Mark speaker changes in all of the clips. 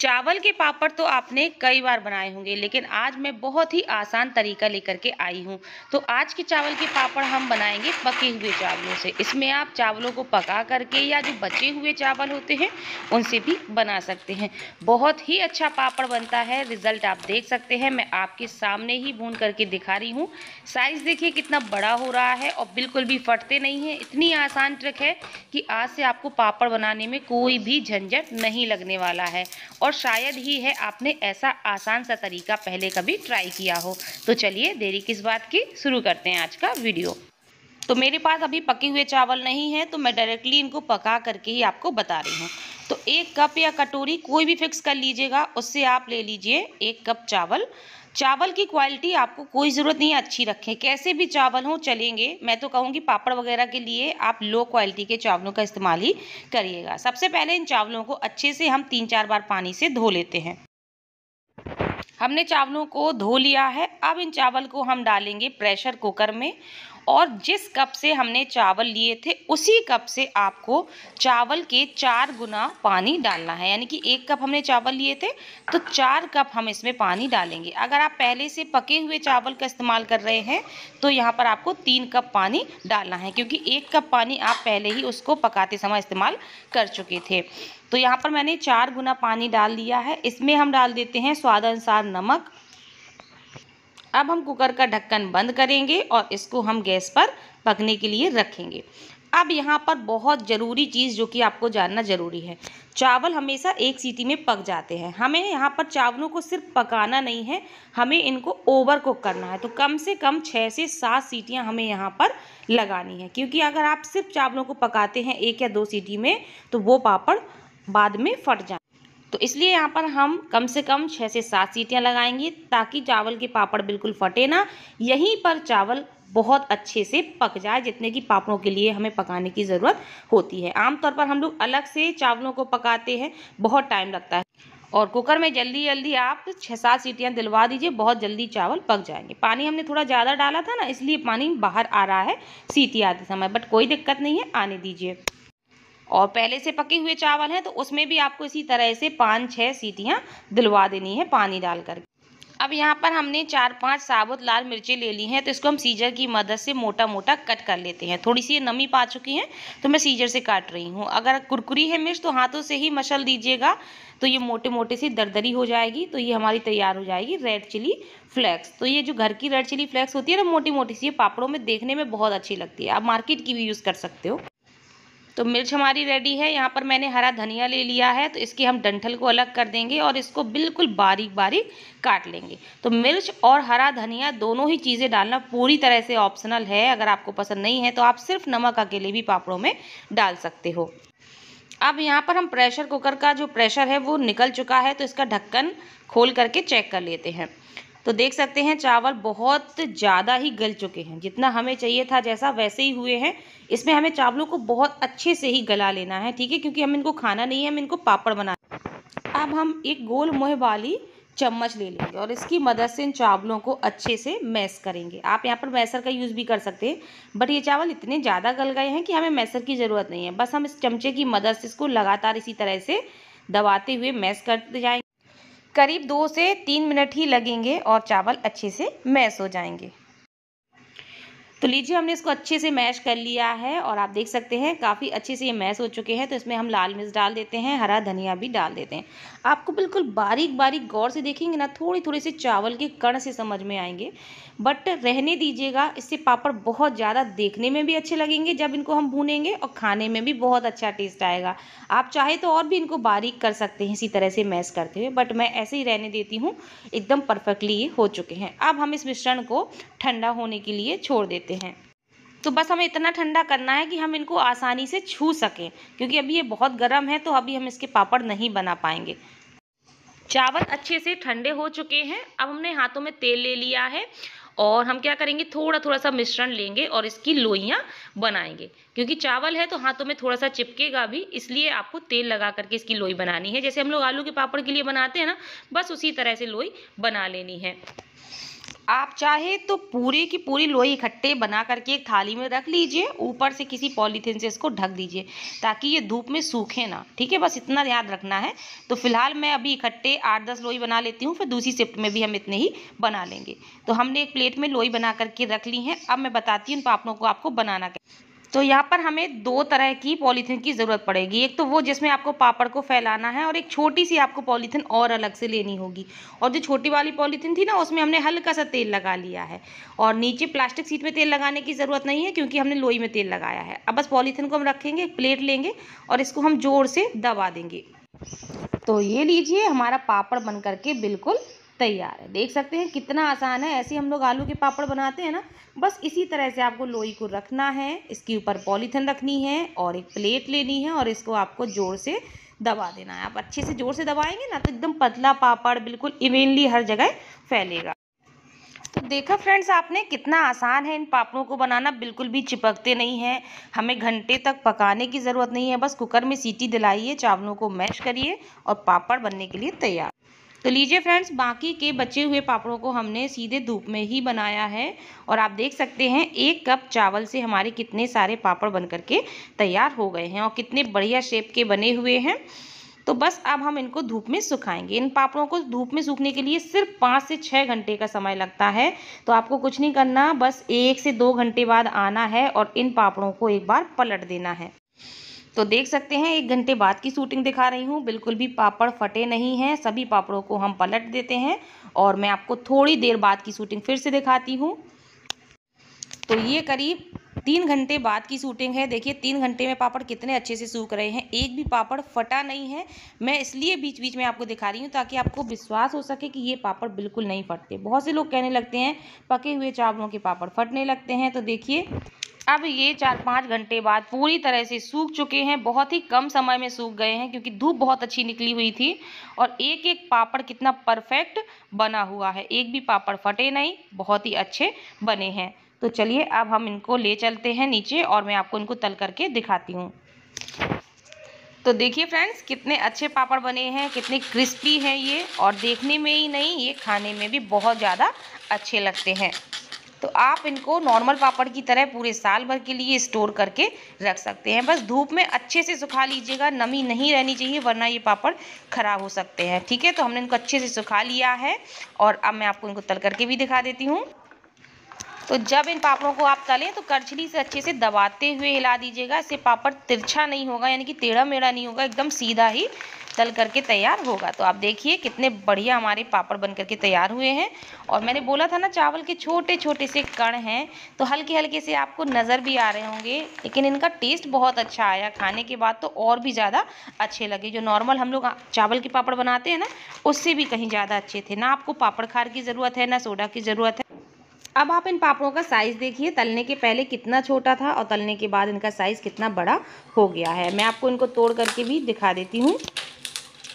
Speaker 1: चावल के पापड़ तो आपने कई बार बनाए होंगे लेकिन आज मैं बहुत ही आसान तरीका लेकर के आई हूँ तो आज के चावल के पापड़ हम बनाएंगे पके हुए चावलों से इसमें आप चावलों को पका करके या जो बचे हुए चावल होते हैं उनसे भी बना सकते हैं बहुत ही अच्छा पापड़ बनता है रिज़ल्ट आप देख सकते हैं मैं आपके सामने ही भून करके दिखा रही हूँ साइज़ देखिए कितना बड़ा हो रहा है और बिल्कुल भी फटते नहीं है इतनी आसान ट्रिक है कि आज से आपको पापड़ बनाने में कोई भी झंझट नहीं लगने वाला है और और शायद ही है आपने ऐसा आसान सा तरीका पहले कभी ट्राई किया हो तो चलिए देरी किस बात की शुरू करते हैं आज का वीडियो तो मेरे पास अभी पके हुए चावल नहीं है तो मैं डायरेक्टली इनको पका करके ही आपको बता रही हूँ तो एक कप या कटोरी कोई भी फिक्स कर लीजिएगा उससे आप ले लीजिए एक कप चावल चावल की क्वालिटी आपको कोई ज़रूरत नहीं है अच्छी रखें कैसे भी चावल हों चलेंगे मैं तो कहूँगी पापड़ वगैरह के लिए आप लो क्वालिटी के चावलों का इस्तेमाल ही करिएगा सबसे पहले इन चावलों को अच्छे से हम तीन चार बार पानी से धो लेते हैं हमने चावलों को धो लिया है अब इन चावल को हम डालेंगे प्रेशर कुकर में और जिस कप से हमने चावल लिए थे उसी कप से आपको चावल के चार गुना पानी डालना है यानी कि एक कप हमने चावल लिए थे तो चार कप हम इसमें पानी डालेंगे अगर आप पहले से पके हुए चावल का इस्तेमाल कर रहे हैं तो यहाँ पर आपको तीन कप पानी डालना है क्योंकि एक कप पानी आप पहले ही उसको पकाते समय इस्तेमाल कर चुके थे तो यहाँ पर मैंने चार गुना पानी डाल दिया है इसमें हम डाल देते हैं स्वाद अनुसार नमक अब हम कुकर का ढक्कन बंद करेंगे और इसको हम गैस पर पकने के लिए रखेंगे अब यहाँ पर बहुत ज़रूरी चीज़ जो कि आपको जानना ज़रूरी है चावल हमेशा एक सीटी में पक जाते हैं हमें यहाँ पर चावलों को सिर्फ पकाना नहीं है हमें इनको ओवर कुक करना है तो कम से कम छः से सात सीटियाँ हमें यहाँ पर लगानी है क्योंकि अगर आप सिर्फ चावलों को पकाते हैं एक या दो सीटी में तो वो पापड़ बाद में फट जाए तो इसलिए यहाँ पर हम कम से कम छः से सात सीटियाँ लगाएंगे ताकि चावल के पापड़ बिल्कुल फटे ना यहीं पर चावल बहुत अच्छे से पक जाए जितने की पापड़ों के लिए हमें पकाने की ज़रूरत होती है आमतौर पर हम लोग अलग से चावलों को पकाते हैं बहुत टाइम लगता है और कुकर में जल्दी जल्दी आप छः सात सीटियाँ दिलवा दीजिए बहुत जल्दी चावल पक जाएंगे पानी हमने थोड़ा ज़्यादा डाला था ना इसलिए पानी बाहर आ रहा है सीटी आते समय बट कोई दिक्कत नहीं है आने दीजिए और पहले से पके हुए चावल हैं तो उसमें भी आपको इसी तरह से पाँच छः सीटियाँ दिलवा देनी है पानी डाल कर अब यहाँ पर हमने चार पांच साबुत लाल मिर्ची ले ली हैं तो इसको हम सीजर की मदद से मोटा मोटा कट कर लेते हैं थोड़ी सी नमी पा चुकी है तो मैं सीजर से काट रही हूँ अगर कुरकुरी है मिर्च तो हाथों से ही मसल दीजिएगा तो ये मोटे मोटे सी दरदरी हो जाएगी तो ये हमारी तैयार हो जाएगी रेड चिली फ्लेक्स तो ये जो घर की रेड चिली फ्लैक्स होती है ना मोटी मोटी सी पापड़ों में देखने में बहुत अच्छी लगती है आप मार्केट की भी यूज़ कर सकते हो तो मिर्च हमारी रेडी है यहाँ पर मैंने हरा धनिया ले लिया है तो इसके हम डंठल को अलग कर देंगे और इसको बिल्कुल बारीक बारीक काट लेंगे तो मिर्च और हरा धनिया दोनों ही चीज़ें डालना पूरी तरह से ऑप्शनल है अगर आपको पसंद नहीं है तो आप सिर्फ नमक अकेले भी पापड़ों में डाल सकते हो अब यहाँ पर हम प्रेशर कुकर का जो प्रेशर है वो निकल चुका है तो इसका ढक्कन खोल करके चेक कर लेते हैं तो देख सकते हैं चावल बहुत ज़्यादा ही गल चुके हैं जितना हमें चाहिए था जैसा वैसे ही हुए हैं इसमें हमें चावलों को बहुत अच्छे से ही गला लेना है ठीक है क्योंकि हम इनको खाना नहीं है हम इनको पापड़ बना अब हम एक गोल मोह वाली चम्मच ले लेंगे और इसकी मदद से इन चावलों को अच्छे से मैस करेंगे आप यहाँ पर मैसर का यूज़ भी कर सकते हैं बट ये चावल इतने ज़्यादा गल गए हैं कि हमें मैसर की ज़रूरत नहीं है बस हम इस चमचे की मदद से इसको लगातार इसी तरह से दबाते हुए मैस करते जाएंगे करीब दो से तीन मिनट ही लगेंगे और चावल अच्छे से मैश हो जाएंगे तो लीजिए हमने इसको अच्छे से मैश कर लिया है और आप देख सकते हैं काफ़ी अच्छे से ये मैश हो चुके हैं तो इसमें हम लाल मिर्च डाल देते हैं हरा धनिया भी डाल देते हैं आपको बिल्कुल बारीक बारीक गौर से देखेंगे ना थोड़ी थोड़ी से चावल के कण से समझ में आएंगे बट रहने दीजिएगा इससे पापड़ बहुत ज़्यादा देखने में भी अच्छे लगेंगे जब इनको हम भूनेंगे और खाने में भी बहुत अच्छा टेस्ट आएगा आप चाहे तो और भी इनको बारीक कर सकते हैं इसी तरह से मैश करते हुए बट मैं ऐसे ही रहने देती हूँ एकदम परफेक्टली ये हो चुके हैं अब हम इस मिश्रण को ठंडा होने के लिए छोड़ देते हैं देते हैं तो बस हमें इतना ठंडा करना है कि हम इनको आसानी से छू सकें क्योंकि अभी ये बहुत गर्म है तो अभी हम इसके पापड़ नहीं बना पाएंगे चावल अच्छे से ठंडे हो चुके हैं अब हमने हाथों में तेल ले लिया है और हम क्या करेंगे थोड़ा थोड़ा सा मिश्रण लेंगे और इसकी लोइयाँ बनाएंगे क्योंकि चावल है तो हाथों में थोड़ा सा चिपकेगा भी इसलिए आपको तेल लगा करके इसकी लोई बनानी है जैसे हम लोग आलू के पापड़ के लिए बनाते हैं ना बस उसी तरह से लोई बना लेनी है आप चाहे तो पूरे की पूरी लोई इकट्ठे बना करके एक थाली में रख लीजिए ऊपर से किसी पॉलीथीन से इसको ढक दीजिए ताकि ये धूप में सूखे ना ठीक है बस इतना याद रखना है तो फिलहाल मैं अभी इकट्ठे आठ दस लोई बना लेती हूँ फिर दूसरी शिफ्ट में भी हम इतने ही बना लेंगे तो हमने एक प्लेट में लोई बना करके रख ली है अब मैं बताती हूँ उन पापड़ों को आपको बनाना कैसे तो यहाँ पर हमें दो तरह की पॉलीथीन की ज़रूरत पड़ेगी एक तो वो जिसमें आपको पापड़ को फैलाना है और एक छोटी सी आपको पॉलीथीन और अलग से लेनी होगी और जो छोटी वाली पॉलीथीन थी ना उसमें हमने हल्का सा तेल लगा लिया है और नीचे प्लास्टिक सीट में तेल लगाने की ज़रूरत नहीं है क्योंकि हमने लोई में तेल लगाया है अब बस पॉलीथीन को हम रखेंगे एक प्लेट लेंगे और इसको हम जोर से दबा देंगे तो ये लीजिए हमारा पापड़ बन करके बिल्कुल तैयार है देख सकते हैं कितना आसान है ऐसे हम लोग आलू के पापड़ बनाते हैं ना बस इसी तरह से आपको लोई को रखना है इसके ऊपर पॉलीथिन रखनी है और एक प्लेट लेनी है और इसको आपको जोर से दबा देना है आप अच्छे से जोर से दबाएंगे ना तो एकदम पतला पापड़ बिल्कुल इवेनली हर जगह फैलेगा तो देखा फ्रेंड्स आपने कितना आसान है इन पापड़ों को बनाना बिल्कुल भी चिपकते नहीं हैं हमें घंटे तक पकाने की ज़रूरत नहीं है बस कुकर में सीटी दिलाइए चावलों को मैश करिए और पापड़ बनने के लिए तैयार तो लीजिए फ्रेंड्स बाकी के बचे हुए पापड़ों को हमने सीधे धूप में ही बनाया है और आप देख सकते हैं एक कप चावल से हमारे कितने सारे पापड़ बन करके तैयार हो गए हैं और कितने बढ़िया शेप के बने हुए हैं तो बस अब हम इनको धूप में सुखाएंगे इन पापड़ों को धूप में सूखने के लिए सिर्फ पाँच से छः घंटे का समय लगता है तो आपको कुछ नहीं करना बस एक से दो घंटे बाद आना है और इन पापड़ों को एक बार पलट देना है तो देख सकते हैं एक घंटे बाद की शूटिंग दिखा रही हूँ बिल्कुल भी पापड़ फटे नहीं हैं सभी पापड़ों को हम पलट देते हैं और मैं आपको थोड़ी देर बाद की शूटिंग फिर से दिखाती हूँ तो ये करीब तीन घंटे बाद की शूटिंग है देखिए तीन घंटे में पापड़ कितने अच्छे से सूख रहे हैं एक भी पापड़ फटा नहीं है मैं इसलिए बीच बीच में आपको दिखा रही हूँ ताकि आपको विश्वास हो सके कि ये पापड़ बिल्कुल नहीं फटते बहुत से लोग कहने लगते हैं पके हुए चावलों के पापड़ फटने लगते हैं तो देखिए अब ये चार पाँच घंटे बाद पूरी तरह से सूख चुके हैं बहुत ही कम समय में सूख गए हैं क्योंकि धूप बहुत अच्छी निकली हुई थी और एक एक पापड़ कितना परफेक्ट बना हुआ है एक भी पापड़ फटे नहीं बहुत ही अच्छे बने हैं तो चलिए अब हम इनको ले चलते हैं नीचे और मैं आपको इनको तल करके दिखाती हूँ तो देखिए फ्रेंड्स कितने अच्छे पापड़ बने हैं कितने क्रिस्पी हैं ये और देखने में ही नहीं ये खाने में भी बहुत ज़्यादा अच्छे लगते हैं तो आप इनको नॉर्मल पापड़ की तरह पूरे साल भर के लिए स्टोर करके रख सकते हैं बस धूप में अच्छे से सुखा लीजिएगा नमी नहीं रहनी चाहिए वरना ये पापड़ ख़राब हो सकते हैं ठीक है तो हमने इनको अच्छे से सुखा लिया है और अब मैं आपको इनको तल करके भी दिखा देती हूँ तो जब इन पापड़ों को आप तलें तो करछली से अच्छे से दबाते हुए हिला दीजिएगा इससे पापड़ तिरछा नहीं होगा यानी कि टेढ़ा मेढ़ा नहीं होगा एकदम सीधा ही तल करके तैयार होगा तो आप देखिए कितने बढ़िया हमारे पापड़ बन करके तैयार हुए हैं और मैंने बोला था ना चावल के छोटे छोटे से कण हैं तो हल्के हल्के से आपको नज़र भी आ रहे होंगे लेकिन इनका टेस्ट बहुत अच्छा आया खाने के बाद तो और भी ज़्यादा अच्छे लगे जो नॉर्मल हम लोग चावल के पापड़ बनाते हैं ना उससे भी कहीं ज़्यादा अच्छे थे ना आपको पापड़ खार की ज़रूरत है ना सोडा की ज़रूरत है अब आप इन पापड़ों का साइज़ देखिए तलने के पहले कितना छोटा था और तलने के बाद इनका साइज़ कितना बड़ा हो गया है मैं आपको इनको तोड़ करके भी दिखा देती हूँ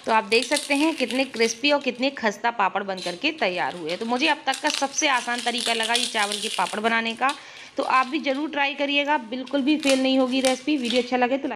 Speaker 1: तो आप देख सकते हैं कितने क्रिस्पी और कितने खस्ता पापड़ बन करके तैयार हुए तो मुझे अब तक का सबसे आसान तरीका लगा ये चावल के पापड़ बनाने का तो आप भी ज़रूर ट्राई करिएगा बिल्कुल भी फेल नहीं होगी रेसिपी वीडियो अच्छा लगे तो